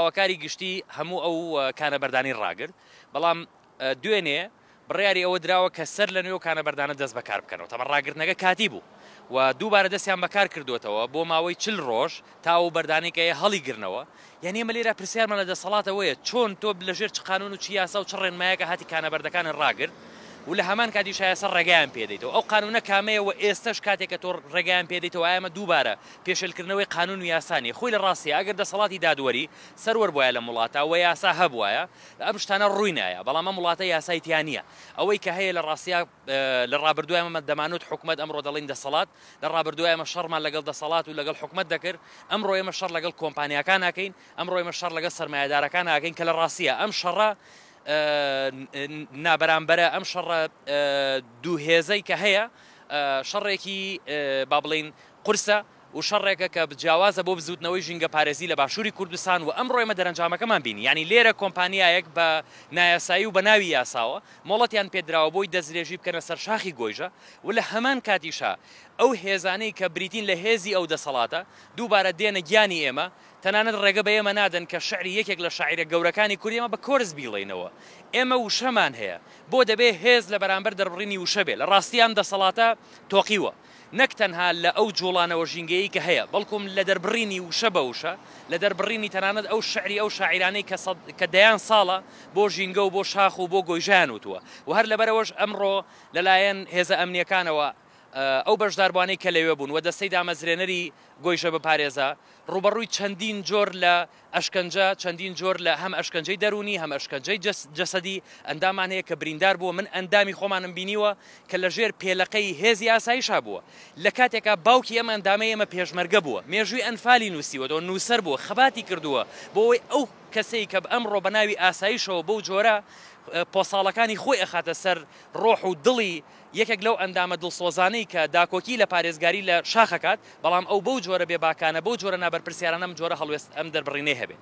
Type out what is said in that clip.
ئەوکاری گشتی هەموو ئەو کانە بەردانی ڕاگرت بەڵام دوێنێ بڕیاری ئەوە درراوە کە سەر لە نوێ کانە بەردانە دەست بەکار بکەنەوە تەمە ڕاگرنەکە کاتی بوو و دووبارە دەستیان بەکار کردوێتەوە بۆ ماوەی چل ڕۆژ تاو بەردانێکەیە هەڵی گرنەوە یعنی ئمە لێرە پرسیارمە لە دەسەڵاتەوەیە چۆن تۆ لەژێر چ قانون و چی یاسا و چ ڕێنمایەکە هاتی کانە بەردەکانن ڕاگرت و لە هەمان کاتی شایەسە ڕێگایان پێدەیتەوە ئەو قانونە کامەیەوە ئێستش کاتێک کە تۆ ڕێگایان پێدەیتەوە ئامە دووبارە پێشلکردنەوەی قانون و یاسانی خۆی لە ڕاستی ئەگەر دەسەڵاتی دادوەری سەرەر بواە لە مڵاتە و یاسا هەبواە ئەم شتانە ڕووینایە بەڵام مڵاتە یاسایتیان نییە ئەوەی کە هەیە لە ڕاستیا لە ڕابردوایمە دەمانوت حکومت ئەمڕۆ دەڵین دەسەڵات لە ڕابردوایمە شەرمان لەگەڵ دەسەڵات و لەگەڵ حکومت دەکرد ئەم ڕۆیمە شەر لەگەڵ کۆمپانیەکان ناکەین ئەم ڕۆیمە شەر لەگە سرمایهدارەکان ناکەین کە لە ڕاستیە ئەم شەڕە نابەرامبەرە ئەم شەڕە دوو هێزەی کە هەیە شەڕێکی با بڵین قرسە و شەڕێکە کە بجیاوازە بۆ بزودنەوەی ژینگە پارێزی لە باشووری کوردستان و ئەم ڕۆیمە دەرەنجامەکەمان بینی ینی لێرە کۆمپانیایەک بە نایاسایی و بە ناوی یاساوە مۆڵەتیان پێدراوە بۆی دەستێژی بکەنە سەر شاخی گۆیژە و لە هەمان کاتیشا ئەو هێزانەی کە بریتین لە هێزی ئەو دەسەڵاتە دووبارە دێنە گیانی ئێمە تەنانەت ڕێگە بە ئێمە نادەن کە شعری یەکێک لە شاعرە گەورەکانی کوریمە بە کۆرس بیڵێنەوە ئێمە وشەمان هەیە بۆ دەبێ هێز لە بەرامبەر دەڕڕینی وشە بێ لە ڕاستیان دەسەڵاتە تۆقیوە نەک تەنها لە ئەو جوڵانەوە ژینگەی ئەوەیکە هيا بلكم لە دەربڕینی وشە بەوشە لە تناند أو ئەو أو شاعراني كصد كديان صالة ساڵە بۆ ژینگە و بۆ شاخ و بۆ گۆیژیان وتووە و هەر لەبەرەوەش ئەمڕۆ ئەو بەشداربوانەی کە لەوێ بوون و دەستەی دامەزرێنەری گۆیشە بە پارێزە ڕوبەڕووی چەندین جۆر لە ئەشکنجە چەندین جۆر لە هەم ئەشکنجەی دەرونی هەم ئەشکنجەی جەسەدی ئەندامان هەیە کە بریندار بووە من ئەندامی خۆمانم بینیوە کە لە ژێر پێلەکەی هێزی ئاساییشا بووە لە کاتێکا باوکی ئەمە ئەندامە ئێمە پێشمەرگە بووە مێژووی ئەنفالی نووسیوە دۆ نووسەر بووە خەباتی کردووە بۆەوەی ئەو کەسەی کە ئەمڕۆ بەناوی ئاساییشەوە بەو جۆرە پۆساڵەکانی خۆی ئەخاتە سەر ڕۆح و دڵی یەکێک لەو ئەندامە دڵسۆزانەی کە داکۆکی لە پارێزگاری لە شاخەکات بەڵام ئەو بەو جۆرە بێباکانە بەو جۆرە نابەرپسیارانم جۆرە هەڵوێست ئەم دەربڕینێ هەبێ